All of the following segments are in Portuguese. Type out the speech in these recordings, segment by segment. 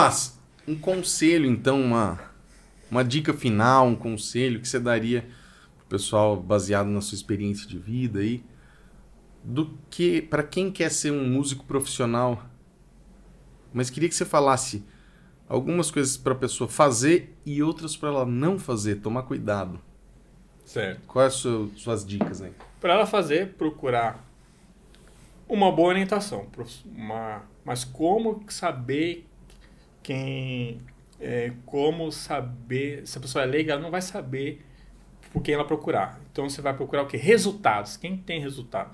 Mas, um conselho, então, uma, uma dica final, um conselho que você daria pro pessoal baseado na sua experiência de vida aí, do que para quem quer ser um músico profissional, mas queria que você falasse algumas coisas para a pessoa fazer e outras para ela não fazer, tomar cuidado. Certo. Quais são suas dicas aí? Para ela fazer, procurar uma boa orientação, uma, mas como saber quem é, como saber se a pessoa é leiga, ela não vai saber por quem ela procurar. Então você vai procurar o que? Resultados. Quem tem resultado?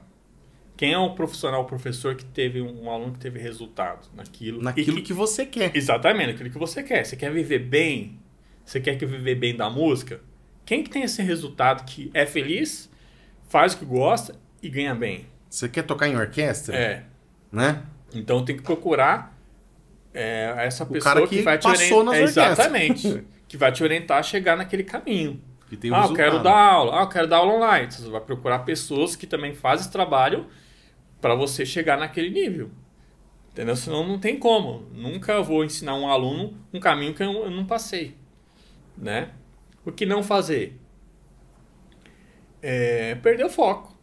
Quem é um profissional, um professor que teve um, um aluno que teve resultado naquilo? Naquilo que, que você quer. Exatamente, naquilo que você quer. Você quer viver bem? Você quer que viver bem da música? Quem que tem esse resultado que é feliz, faz o que gosta e ganha bem? Você quer tocar em orquestra? É. Né? Então tem que procurar é essa pessoa o cara que, que vai te passou nas é, Exatamente. que vai te orientar a chegar naquele caminho. Que tem um ah, eu quero dar aula. Ah, eu quero dar aula online. Você vai procurar pessoas que também fazem esse trabalho para você chegar naquele nível. Entendeu? Senão não tem como. Nunca vou ensinar um aluno um caminho que eu não passei. Né? O que não fazer? É perder o foco.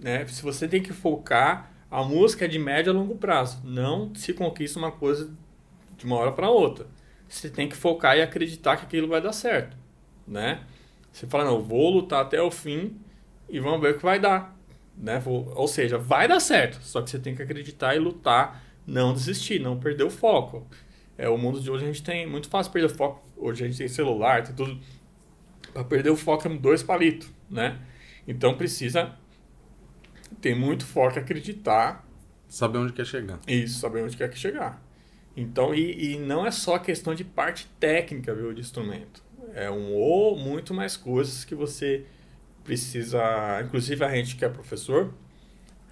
Né? Se você tem que focar a música é de médio a longo prazo. Não se conquista uma coisa de uma hora para outra. Você tem que focar e acreditar que aquilo vai dar certo, né? Você fala, não, vou lutar até o fim e vamos ver o que vai dar, né? Vou, ou seja, vai dar certo, só que você tem que acreditar e lutar, não desistir, não perder o foco. É, o mundo de hoje a gente tem muito fácil perder o foco. Hoje a gente tem celular, tem tudo. Para perder o foco é dois palitos, né? Então precisa tem muito foco acreditar. Saber onde quer chegar. Isso, saber onde quer chegar. Então, e, e não é só questão de parte técnica, viu, de instrumento. É um ou muito mais coisas que você precisa. Inclusive, a gente que é professor,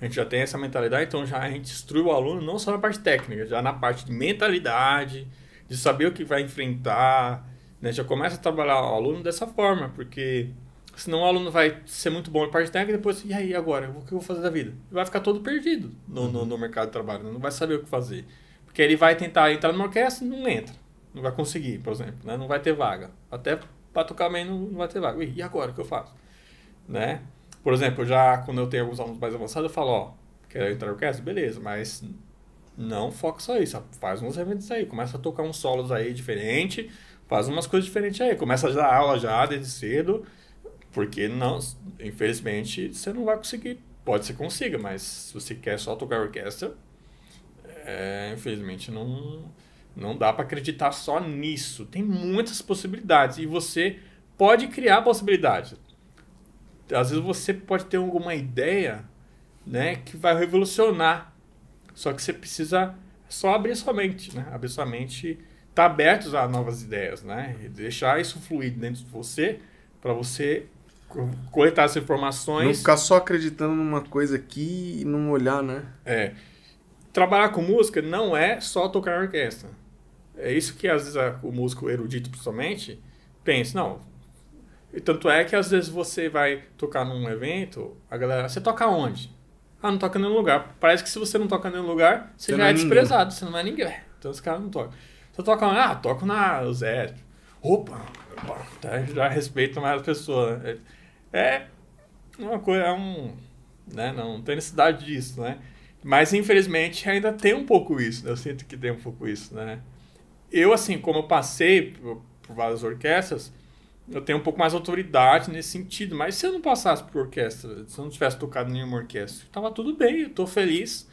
a gente já tem essa mentalidade, então já a gente instrui o aluno não só na parte técnica, já na parte de mentalidade, de saber o que vai enfrentar. Né? Já começa a trabalhar o aluno dessa forma, porque Senão o aluno vai ser muito bom em parte técnica e depois, e aí agora? O que eu vou fazer da vida? Vai ficar todo perdido no, no, uhum. no mercado de trabalho, não vai saber o que fazer. Porque ele vai tentar entrar numa orquestra e não entra. Não vai conseguir, por exemplo, né? não vai ter vaga. Até para tocar bem não, não vai ter vaga. E agora o que eu faço? Né? Por exemplo, já quando eu tenho alguns alunos mais avançados, eu falo, ó, quer entrar na orquestra? Beleza, mas não foca só isso. Faz uns eventos aí, começa a tocar uns solos aí diferente, faz umas coisas diferentes aí. Começa a dar aula já desde cedo porque não, infelizmente, você não vai conseguir. Pode ser consiga, mas se você quer só tocar orquestra, é, infelizmente não não dá para acreditar só nisso. Tem muitas possibilidades e você pode criar possibilidades. Às vezes você pode ter alguma ideia, né, que vai revolucionar. Só que você precisa só abrir sua mente, né? Abrir sua mente, tá aberto a novas ideias, né? E deixar isso fluir dentro de você para você coletar as informações. Não ficar só acreditando numa coisa aqui e não olhar, né? É. Trabalhar com música não é só tocar orquestra. É isso que às vezes a, o músico erudito, principalmente, pensa. Não. E tanto é que às vezes você vai tocar num evento, a galera. Você toca onde? Ah, não toca em nenhum lugar. Parece que se você não toca em nenhum lugar, você, você já é, é desprezado, você não é ninguém. Então os caras não tocam. Você toca, ah, toco na Zé. Opa, opa tá, já respeito mais a pessoa. Né? É uma coisa, é um. Né? Não, não tem necessidade disso, né? Mas infelizmente ainda tem um pouco isso, né? eu sinto que tem um pouco isso, né? Eu, assim, como eu passei por, por várias orquestras, eu tenho um pouco mais autoridade nesse sentido. Mas se eu não passasse por orquestra, se eu não tivesse tocado em nenhuma orquestra, tava tudo bem, eu tô feliz,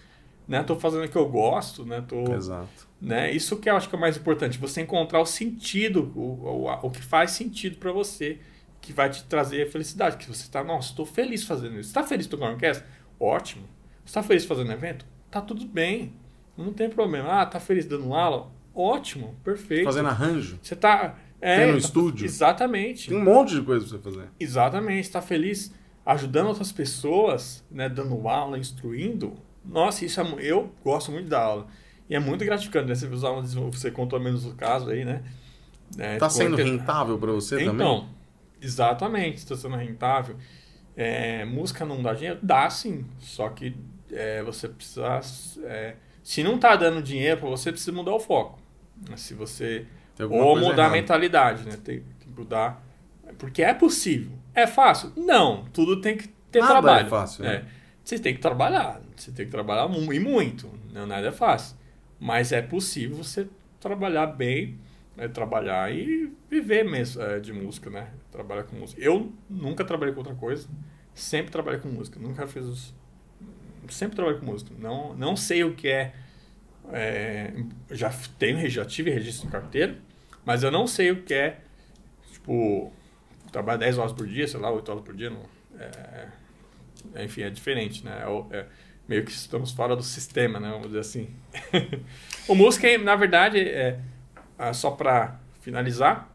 né? Tô fazendo o que eu gosto, né? Tô, Exato. Né? Isso que eu acho que é o mais importante, você encontrar o sentido, o, o, o que faz sentido para você que vai te trazer felicidade. Que você está, nossa, estou feliz fazendo isso. Está feliz tocando orquestra? Ótimo. Está feliz fazendo evento? Tá tudo bem. Não tem problema. Ah, tá feliz dando aula? Ótimo, perfeito. Fazendo arranjo? Você está é, tem no tá, estúdio? Exatamente. Tem um monte de coisa para você fazer. Exatamente. Está feliz ajudando outras pessoas, né, dando aula, instruindo. Nossa, isso é, eu gosto muito da aula. E é muito gratificante, né? Você, usar, você contou menos o caso aí, né? É, tá sendo rentável para você então, também? Então, Exatamente, está sendo rentável. É, música não dá dinheiro? Dá sim, só que é, você precisa. É, se não está dando dinheiro para você, precisa mudar o foco. Se você. Ou mudar errada. a mentalidade, né? Tem que mudar. Porque é possível. É fácil? Não, tudo tem que ter ah, trabalho. É fácil, né? É. Você tem que trabalhar, você tem que trabalhar e muito, não, nada é fácil. Mas é possível você trabalhar bem né, trabalhar e viver mesmo é, de música, né? Trabalhar com música. Eu nunca trabalhei com outra coisa, sempre trabalhei com música, nunca fiz os... sempre trabalhei com música. Não, não sei o que é, é já tenho, já tive registro de carteira, mas eu não sei o que é tipo trabalhar 10 horas por dia, sei lá, 8 horas por dia, não, é, enfim, é diferente, né? É, é, meio que estamos fora do sistema, né? Vamos dizer assim. o música, na verdade, é ah, só para finalizar,